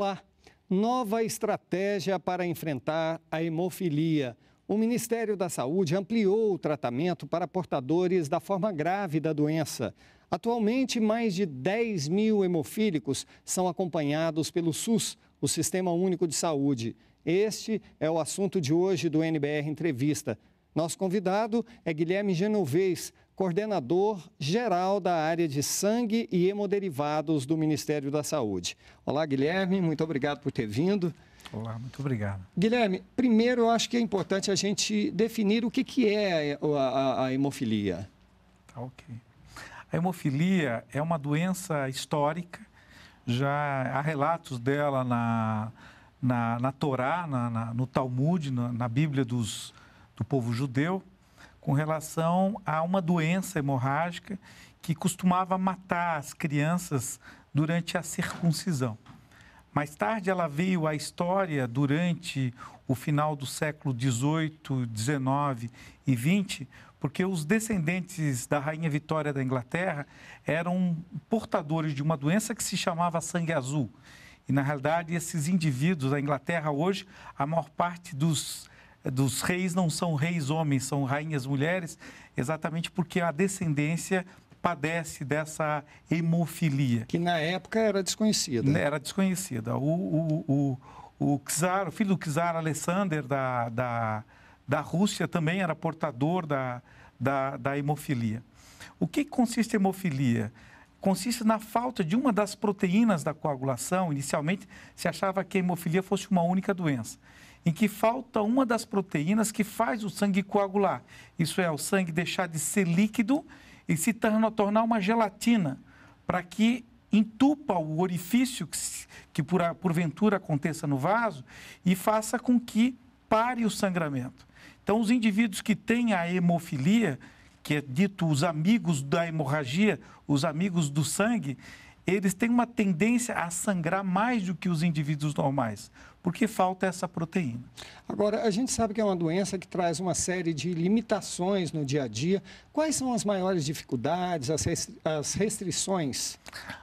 Olá! Nova estratégia para enfrentar a hemofilia. O Ministério da Saúde ampliou o tratamento para portadores da forma grave da doença. Atualmente, mais de 10 mil hemofílicos são acompanhados pelo SUS, o Sistema Único de Saúde. Este é o assunto de hoje do NBR Entrevista. Nosso convidado é Guilherme Genovez, coordenador geral da área de sangue e hemoderivados do Ministério da Saúde. Olá, Guilherme, muito obrigado por ter vindo. Olá, muito obrigado. Guilherme, primeiro eu acho que é importante a gente definir o que, que é a, a, a hemofilia. Tá, ok. A hemofilia é uma doença histórica, já há relatos dela na, na, na Torá, na, na, no Talmud, na, na Bíblia dos, do povo judeu com relação a uma doença hemorrágica que costumava matar as crianças durante a circuncisão. Mais tarde, ela veio à história durante o final do século XVIII, XIX e XX, porque os descendentes da Rainha Vitória da Inglaterra eram portadores de uma doença que se chamava sangue azul. E, na realidade, esses indivíduos da Inglaterra hoje, a maior parte dos é, dos reis não são reis homens, são rainhas mulheres, exatamente porque a descendência padece dessa hemofilia. Que na época era desconhecida. Era desconhecida. O, o, o, o, czar, o filho do czar Alexander da, da, da Rússia também era portador da, da, da hemofilia. O que consiste a hemofilia? Consiste na falta de uma das proteínas da coagulação. Inicialmente se achava que a hemofilia fosse uma única doença em que falta uma das proteínas que faz o sangue coagular. Isso é, o sangue deixar de ser líquido e se tornar uma gelatina, para que entupa o orifício que, que por, porventura aconteça no vaso e faça com que pare o sangramento. Então, os indivíduos que têm a hemofilia, que é dito os amigos da hemorragia, os amigos do sangue, eles têm uma tendência a sangrar mais do que os indivíduos normais porque falta essa proteína. Agora, a gente sabe que é uma doença que traz uma série de limitações no dia a dia. Quais são as maiores dificuldades, as, restrições?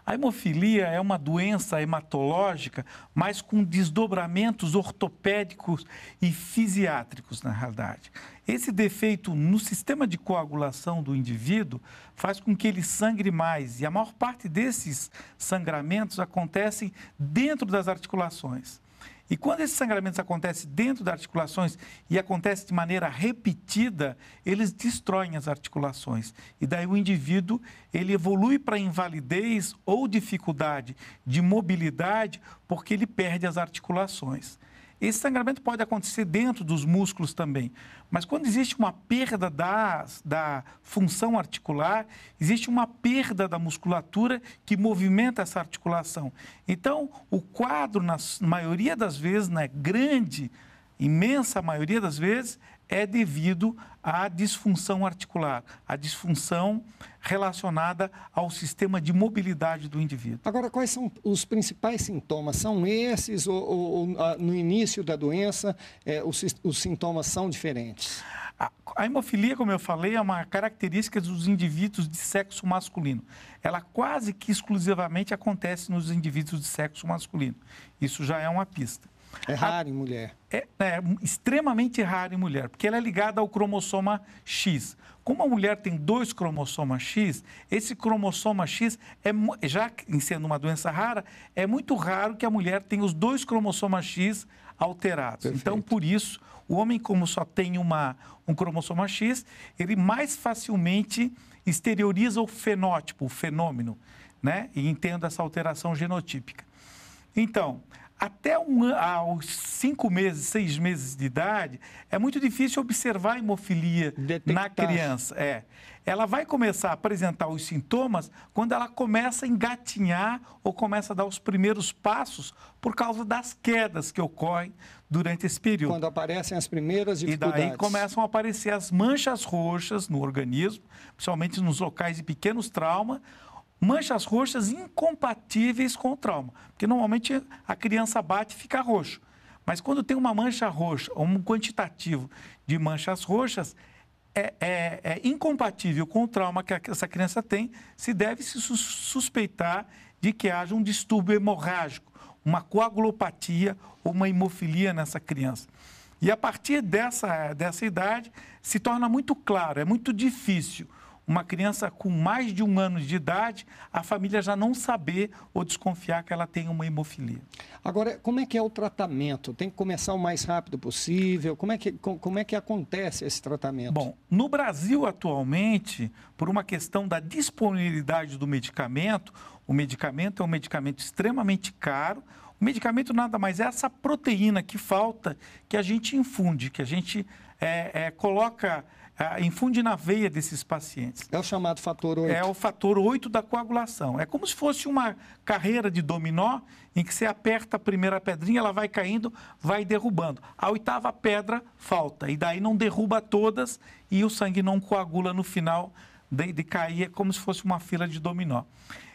A hemofilia é uma doença hematológica, mas com desdobramentos ortopédicos e fisiátricos, na realidade. Esse defeito no sistema de coagulação do indivíduo faz com que ele sangre mais, e a maior parte desses sangramentos acontecem dentro das articulações. E quando esses sangramentos acontecem dentro das articulações e acontece de maneira repetida, eles destroem as articulações. E daí o indivíduo ele evolui para invalidez ou dificuldade de mobilidade porque ele perde as articulações. Esse sangramento pode acontecer dentro dos músculos também, mas quando existe uma perda da, da função articular, existe uma perda da musculatura que movimenta essa articulação. Então, o quadro, na maioria das vezes, é grande imensa maioria das vezes, é devido à disfunção articular, à disfunção relacionada ao sistema de mobilidade do indivíduo. Agora, quais são os principais sintomas? São esses ou, ou, ou ah, no início da doença é, os, os, sintomas são diferentes? A, a hemofilia, como eu falei, é uma característica dos indivíduos de sexo masculino. Ela quase que exclusivamente acontece nos indivíduos de sexo masculino. Isso já é uma pista. É raro em mulher. É, é, extremamente raro em mulher, porque ela é ligada ao cromossoma X. Como a mulher tem dois cromossomas X, esse cromossoma X, é, já em sendo uma doença rara, é muito raro que a mulher tenha os dois cromossomas X alterados. Então, Perfeito. Então, por isso, o homem, como só tem uma, um cromossoma X, ele mais facilmente exterioriza o fenótipo, o fenômeno, né? E entenda essa alteração genotípica. Então, até um, aos ah, cinco meses, seis meses de idade, é muito difícil observar a hemofilia Detectar. na criança. É. Ela vai começar a apresentar os sintomas quando ela começa a engatinhar ou começa a dar os primeiros passos por causa das quedas que ocorrem durante esse período. Quando aparecem as primeiras dificuldades. E daí começam a aparecer as manchas roxas no organismo, principalmente nos locais de pequenos traumas, manchas roxas incompatíveis com o trauma. Porque normalmente a criança bate e fica roxo. Mas quando tem uma mancha roxa, ou um quantitativo de manchas roxas, é, é, é, incompatível com o trauma que essa criança tem, se deve se suspeitar de que haja um distúrbio hemorrágico, uma coagulopatia ou uma hemofilia nessa criança. E a partir dessa, dessa idade, se torna muito claro, é muito difícil uma criança com mais de um ano de idade, a família já não saber ou desconfiar que ela tem uma hemofilia. Agora, como é que é o tratamento? Tem que começar o mais rápido possível? Como é que, como é que acontece esse tratamento? Bom, no Brasil atualmente, por uma questão da disponibilidade do medicamento, o medicamento é um medicamento extremamente caro. O medicamento nada mais é essa proteína que falta que a gente infunde, que a gente é, é, coloca é, infunde na veia desses pacientes. É o chamado fator 8. É o fator 8 da coagulação. É como se fosse uma carreira de dominó em que você aperta a primeira pedrinha, ela vai caindo, vai derrubando. A oitava pedra falta, e daí não derruba todas e o sangue não coagula no final de, de cair, é como se fosse uma fila de dominó.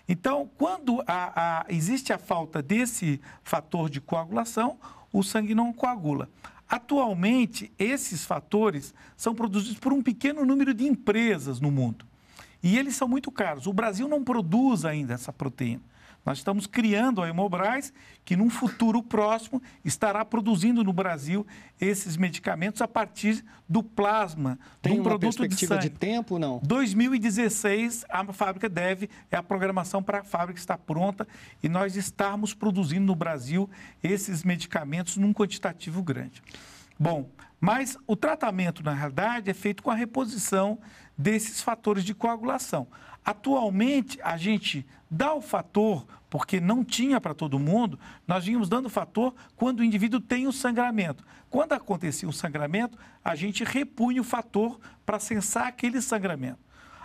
Então, quando a, a, existe a falta desse fator de coagulação, o sangue não coagula. Atualmente, esses fatores são produzidos por um pequeno número de empresas no mundo. E eles são muito caros. O Brasil não produz ainda essa proteína. Nós estamos criando a Hemobras, que num futuro próximo estará produzindo no Brasil esses medicamentos a partir do plasma, Tem de um produto perspectiva de sangue. de tempo, não? 2016, a fábrica deve, é a programação para a fábrica estar pronta e nós estarmos produzindo no Brasil esses medicamentos num quantitativo grande. Bom, mas o tratamento, na realidade, é feito com a reposição desses fatores de coagulação. Atualmente, a gente dá o fator, porque não tinha para todo mundo, nós vínhamos dando fator quando o indivíduo tem o sangramento. Quando acontecia o sangramento, a gente repunha o fator para cessar aquele sangramento.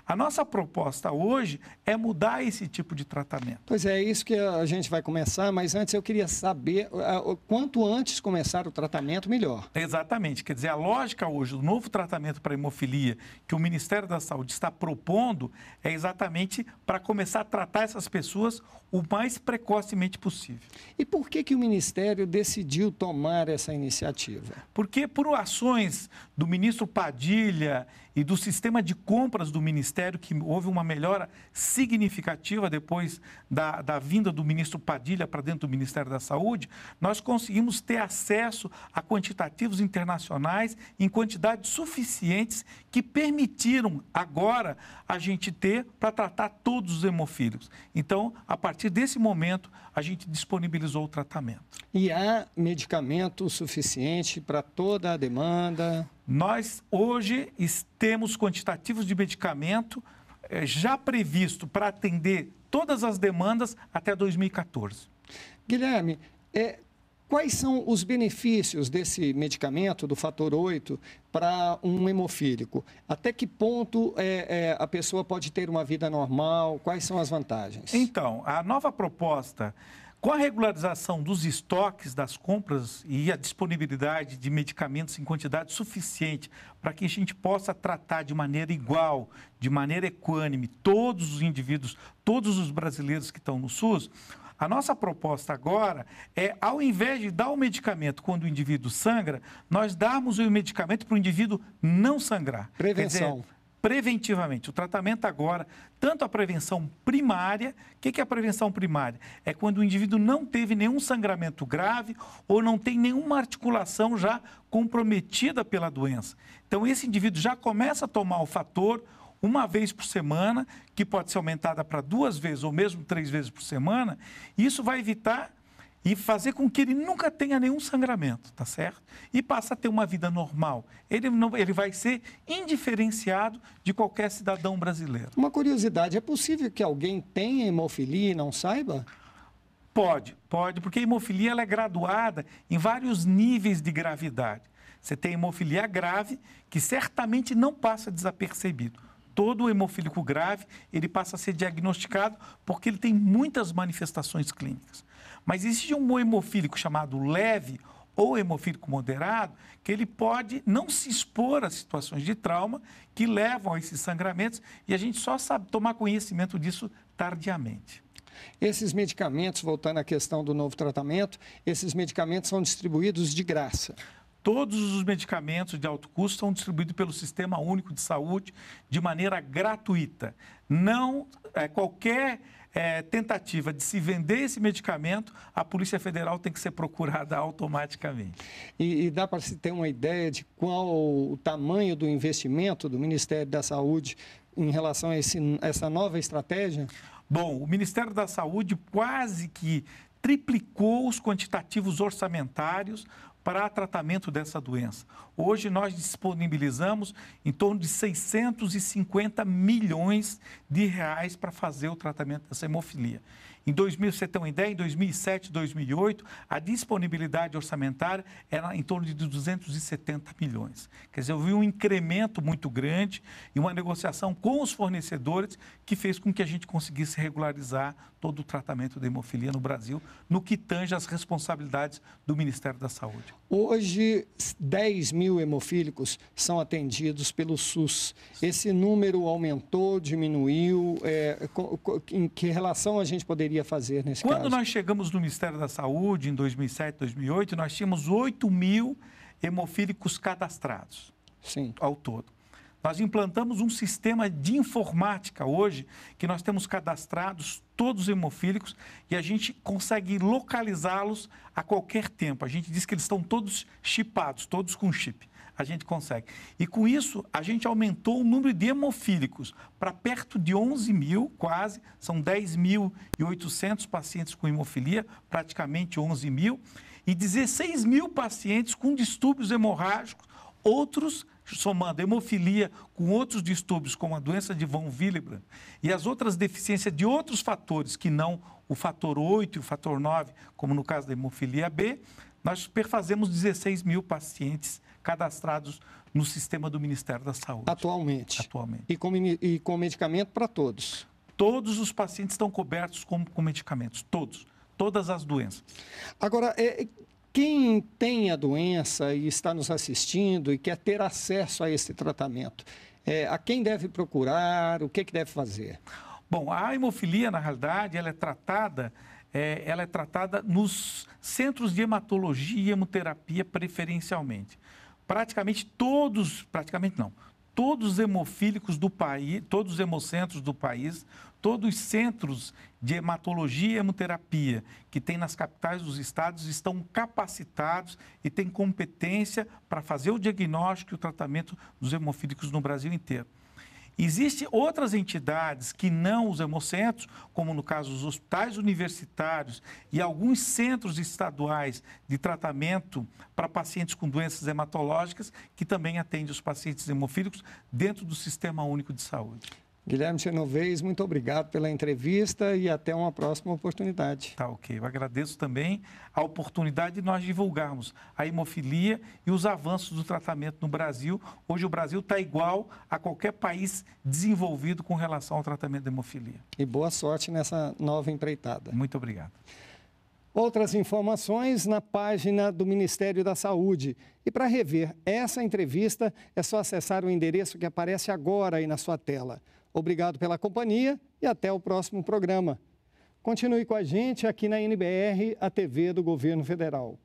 A nossa proposta hoje é mudar esse tipo de tratamento. Pois é, é isso que a gente vai começar, mas antes eu queria saber ah, ah, quanto antes começar o tratamento, melhor. Exatamente. Quer dizer, a lógica hoje, do novo tratamento para hemofilia que o Ministério da Saúde está propondo é exatamente para começar a tratar essas pessoas o mais precocemente possível. E por que, que o Ministério decidiu tomar essa iniciativa? Porque por ações do ministro Padilha e do sistema de compras do Ministério, que houve uma melhora significativa depois da, da vinda do ministro Padilha para dentro do Ministério da Saúde, nós conseguimos ter acesso a quantitativos internacionais em quantidades suficientes que permitiram agora a gente ter para tratar todos os hemofílicos. Então, a partir desse momento, a gente disponibilizou o tratamento. E há medicamento suficiente para toda a demanda? Nós hoje temos quantitativos de medicamento eh, já previsto para atender todas as demandas até 2014. Guilherme, é, quais são os benefícios desse medicamento, do fator 8, para um hemofílico? Até que ponto é, é, a pessoa pode ter uma vida normal? Quais são as vantagens? Então, a nova proposta com a regularização dos estoques das compras e a disponibilidade de medicamentos em quantidade suficiente para que a gente possa tratar de maneira igual, de maneira equânime, todos os indivíduos, todos os brasileiros que estão no SUS, a nossa proposta agora é, ao invés de dar o medicamento quando o indivíduo sangra, nós darmos o medicamento para o indivíduo não sangrar. Prevenção. Dizer, preventivamente. O tratamento agora, tanto a prevenção primária, o que, que é a prevenção primária? É quando o indivíduo não teve nenhum sangramento grave ou não tem nenhuma articulação já comprometida pela doença. Então, esse indivíduo já começa a tomar o fator uma vez por semana, que pode ser aumentada para duas vezes ou mesmo três vezes por semana, isso vai evitar e fazer com que ele nunca tenha nenhum sangramento, tá certo? E passa a ter uma vida normal. Ele, não, ele vai ser indiferenciado de qualquer cidadão brasileiro. Uma curiosidade, é possível que alguém tenha hemofilia e não saiba? Pode, pode, porque a hemofilia ela é graduada em vários níveis de gravidade. Você tem hemofilia grave, que certamente não passa desapercebido todo hemofílico grave, ele passa a ser diagnosticado porque ele tem muitas manifestações clínicas. Mas existe um hemofílico chamado leve ou hemofílico moderado, que ele pode não se expor a situações de trauma que levam a esses sangramentos e a gente só sabe tomar conhecimento disso tardiamente. Esses medicamentos, voltando à questão do novo tratamento, esses medicamentos são distribuídos de graça. Todos os medicamentos de alto custo são distribuídos pelo Sistema Único de Saúde de maneira gratuita. Não é, qualquer é, tentativa de se vender esse medicamento, a Polícia Federal tem que ser procurada automaticamente. E, e dá para se ter uma ideia de qual o tamanho do investimento do Ministério da Saúde em relação a esse, essa nova estratégia? Bom, o Ministério da Saúde quase que triplicou os quantitativos orçamentários para tratamento dessa doença. Hoje nós disponibilizamos em torno de 650 milhões de reais para fazer o tratamento dessa hemofilia. Em 2000, você tem uma ideia, em 2007, 2008, a disponibilidade orçamentária era em torno de 270 milhões. Quer dizer, houve um incremento muito grande e uma negociação com os fornecedores que fez com que a gente conseguisse regularizar todo o tratamento da hemofilia no Brasil, no que tange às responsabilidades do Ministério da Saúde. Hoje, 10 mil hemofílicos são atendidos pelo SUS. Esse número aumentou, diminuiu? É, em que relação a gente poderia deveria fazer nesse Quando caso. Quando nós chegamos no Ministério da Saúde, em 2007, 2008, nós tínhamos 8 mil hemofílicos cadastrados Sim. ao todo. Nós implantamos um sistema de informática hoje, que nós temos cadastrados todos os hemofílicos e a gente consegue localizá-los a qualquer tempo. A gente diz que eles estão todos chipados, todos com chip a gente consegue. E com isso, a gente aumentou o número de hemofílicos para perto de 11 mil, quase, são 10.800 pacientes com hemofilia, praticamente 11 mil, e 16 mil pacientes com distúrbios hemorrágicos, outros somando hemofilia com outros distúrbios, como a doença de von Willebrand, e as outras deficiências de outros fatores que não o fator 8 e o fator 9, como no caso da hemofilia B, nós perfazemos 16 mil pacientes cadastrados no sistema do Ministério da Saúde. Atualmente. Atualmente. E com, e com medicamento para todos. Todos os pacientes estão cobertos com, com medicamentos, todos. Todas as doenças. Agora, é, é, quem tem a doença e está nos assistindo e quer ter acesso a esse tratamento, é, a quem deve procurar, o que, é que deve fazer? Bom, a hemofilia, na realidade, ela é tratada é, ela é tratada nos centros de hematologia e hemoterapia preferencialmente. Praticamente todos, praticamente não, todos os hemofílicos do país, todos os hemocentros do país, todos os centros de hematologia e hemoterapia que tem nas capitais dos estados estão capacitados e têm competência para fazer o diagnóstico e o tratamento dos hemofílicos no Brasil inteiro. Existem outras entidades que não os hemocentros, como no caso os hospitais universitários e alguns centros estaduais de tratamento para pacientes com doenças hematológicas, que também atendem os pacientes hemofílicos dentro do Sistema Único de Saúde. Guilherme Chenovez, muito obrigado pela entrevista e até uma próxima oportunidade. Tá ok. Eu agradeço também a oportunidade de nós divulgarmos a hemofilia e os avanços do tratamento no Brasil. Hoje o Brasil está igual a qualquer país desenvolvido com relação ao tratamento da hemofilia. E boa sorte nessa nova empreitada. Muito obrigado. Outras informações na página do Ministério da Saúde. E para rever essa entrevista, é só acessar o endereço que aparece agora aí na sua tela Obrigado pela companhia e até o próximo programa. Continue com a gente aqui na NBR, a TV do Governo Federal.